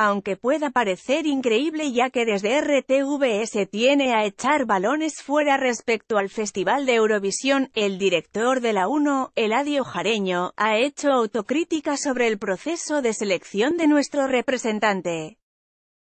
aunque pueda parecer increíble ya que desde RTV se tiene a echar balones fuera respecto al Festival de Eurovisión, el director de la 1, Eladio Jareño, ha hecho autocrítica sobre el proceso de selección de nuestro representante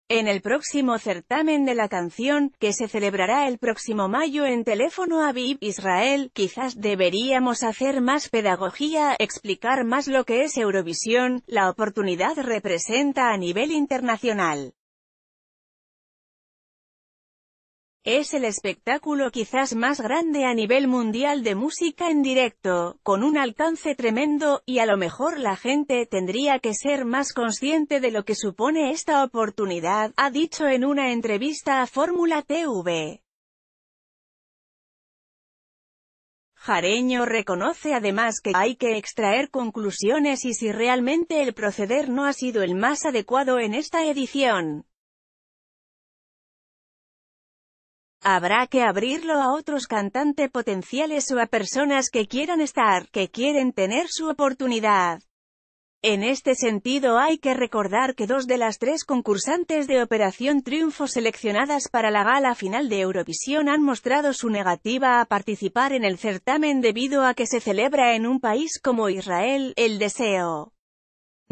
en el próximo certamen de la canción, que se celebrará el próximo mayo en Teléfono Aviv, Israel, quizás deberíamos hacer más pedagogía, explicar más lo que es Eurovisión, la oportunidad representa a nivel internacional. Es el espectáculo quizás más grande a nivel mundial de música en directo, con un alcance tremendo, y a lo mejor la gente tendría que ser más consciente de lo que supone esta oportunidad, ha dicho en una entrevista a Fórmula TV. Jareño reconoce además que hay que extraer conclusiones y si realmente el proceder no ha sido el más adecuado en esta edición. Habrá que abrirlo a otros cantantes potenciales o a personas que quieran estar, que quieren tener su oportunidad. En este sentido hay que recordar que dos de las tres concursantes de Operación Triunfo seleccionadas para la gala final de Eurovisión han mostrado su negativa a participar en el certamen debido a que se celebra en un país como Israel, el deseo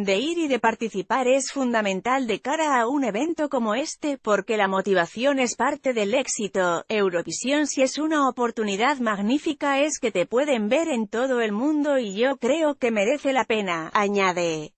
de ir y de participar es fundamental de cara a un evento como este, porque la motivación es parte del éxito. Eurovisión si es una oportunidad magnífica es que te pueden ver en todo el mundo y yo creo que merece la pena, añade.